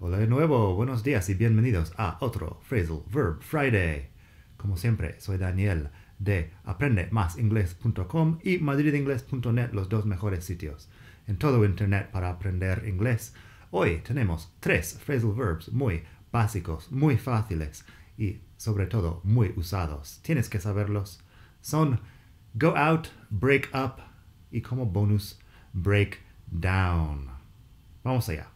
Hola de nuevo, buenos días y bienvenidos a otro Phrasal Verb Friday. Como siempre, soy Daniel de aprendemasingles.com y madridingles.net, los dos mejores sitios en todo Internet para aprender inglés. Hoy tenemos tres phrasal verbs muy básicos, muy fáciles y sobre todo muy usados. Tienes que saberlos. Son go out, break up y como bonus, break down. Vamos allá.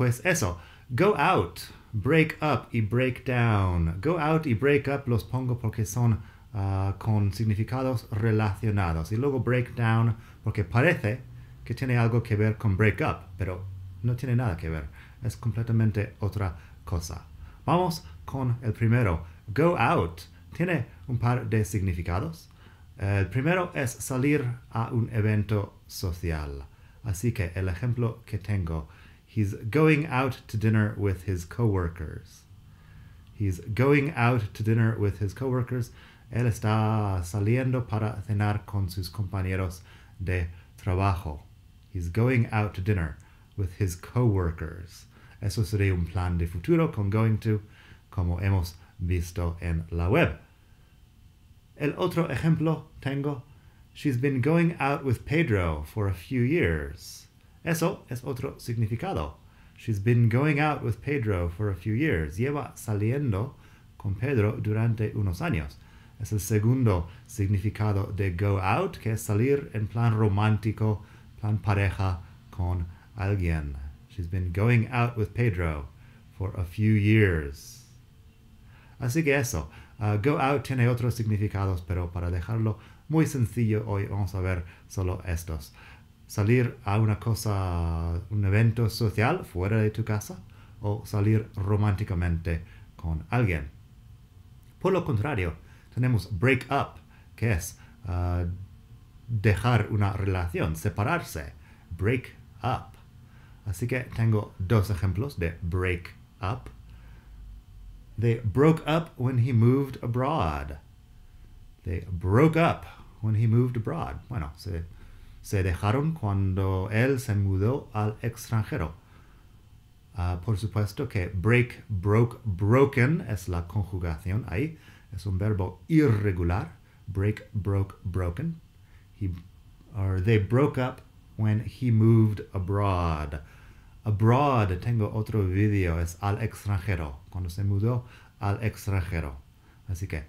Pues eso, go out, break up y break down. Go out y break up los pongo porque son ah, con significados relacionados. Y luego break down porque parece que tiene algo que ver con break up, pero no tiene nada que ver. Es completamente otra cosa. Vamos con el primero. Go out tiene un par de significados. El primero es salir a un evento social. Así que el ejemplo que tengo He's going out to dinner with his coworkers. He's going out to dinner with his coworkers. Él está saliendo para cenar con sus compañeros de trabajo. He's going out to dinner with his coworkers. Eso sería un plan de futuro con going to, como hemos visto en la web. El otro ejemplo tengo. She's been going out with Pedro for a few years. Eso es otro significado. She's been going out with Pedro for a few years. Lleva saliendo con Pedro durante unos años. Es el segundo significado de go out, que es salir en plan romántico, plan pareja con alguien. She's been going out with Pedro for a few years. Así que eso, ah, go out tiene otros significados, pero para dejarlo muy sencillo hoy vamos a ver solo estos salir a una cosa, un evento social fuera de tu casa o salir románticamente con alguien. Por lo contrario, tenemos break up, que es ah, dejar una relación, separarse, break up. Así que tengo dos ejemplos de break up. They broke up when he moved abroad. They broke up when he moved abroad. Bueno, se se dejaron cuando él se mudó al extranjero. Ah, por supuesto que break, broke, broken es la conjugación ahí. Es un verbo irregular. Break, broke, broken. He, or they broke up when he moved abroad. Abroad, tengo otro video, es al extranjero. Cuando se mudó al extranjero. Así que,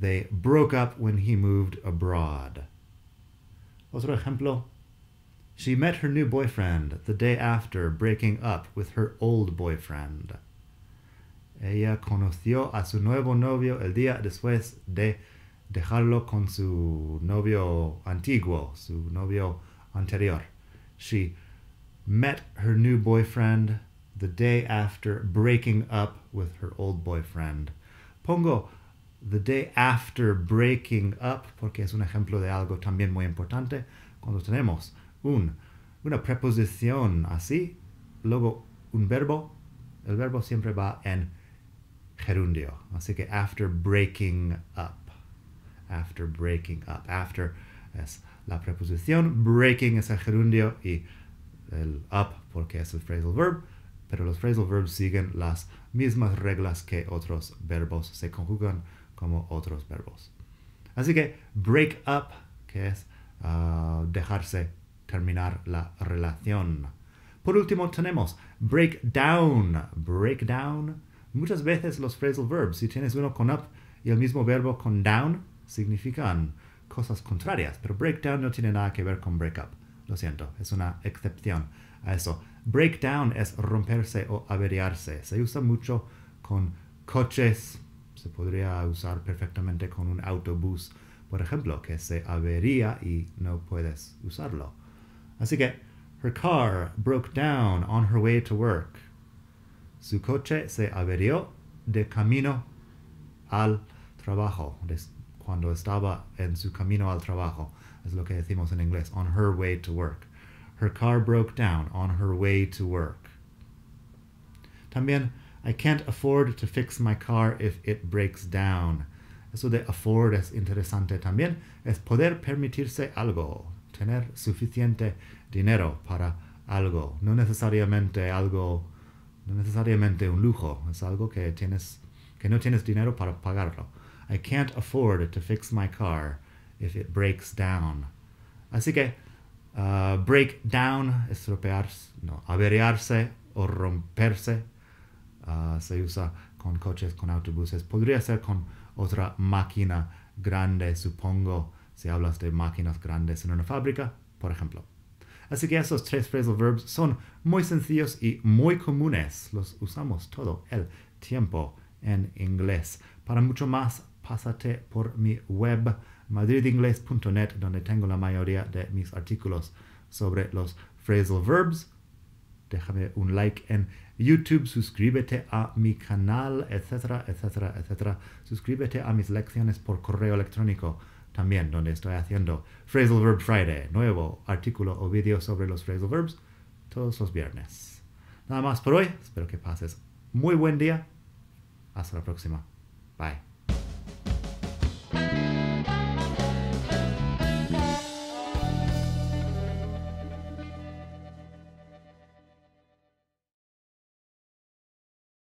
they broke up when he moved abroad. Otro ejemplo. She met her new boyfriend the day after breaking up with her old boyfriend. Ella conoció a su nuevo novio el día después de dejarlo con su novio antiguo, su novio anterior. She met her new boyfriend the day after breaking up with her old boyfriend. Pongo the day after breaking up, porque es un ejemplo de algo también muy importante, cuando tenemos un, una preposición así, luego un verbo, el verbo siempre va en gerundio. Así que after breaking up, after breaking up, after es la preposición, breaking es el gerundio y el up porque es el phrasal verb, pero los phrasal verbs siguen las mismas reglas que otros verbos, se conjugan como otros verbos. Así que break up, que es ah, dejarse terminar la relación. Por último tenemos break down. Break down. Muchas veces los phrasal verbs, si tienes uno con up y el mismo verbo con down, significan cosas contrarias, pero break down no tiene nada que ver con break up. Lo siento, es una excepción a eso. Break down es romperse o averiarse. Se usa mucho con coches, se podría usar perfectamente con un autobús, por ejemplo, que se avería y no puedes usarlo. Así que, her car broke down on her way to work. Su coche se averió de camino al trabajo, cuando estaba en su camino al trabajo. Es lo que decimos en inglés, on her way to work. Her car broke down on her way to work. También I can't afford to fix my car if it breaks down. Eso de afford es interesante también. Es poder permitirse algo, tener suficiente dinero para algo. No necesariamente algo, no necesariamente un lujo, es algo que, tienes, que no tienes dinero para pagarlo. I can't afford to fix my car if it breaks down. Así que ah, break down, estropearse, no, averiarse o romperse Ah, se usa con coches, con autobuses. Podría ser con otra máquina grande, supongo, si hablas de máquinas grandes en una fábrica, por ejemplo. Así que esos tres phrasal verbs son muy sencillos y muy comunes. Los usamos todo el tiempo en inglés. Para mucho más, pásate por mi web madridingles.net donde tengo la mayoría de mis artículos sobre los phrasal verbs déjame un like en YouTube, suscríbete a mi canal, etcétera, etcétera, etcétera. Suscríbete a mis lecciones por correo electrónico también, donde estoy haciendo Phrasal Verb Friday, nuevo artículo o vídeo sobre los phrasal verbs todos los viernes. Nada más por hoy, espero que pases muy buen día. Hasta la próxima. Bye.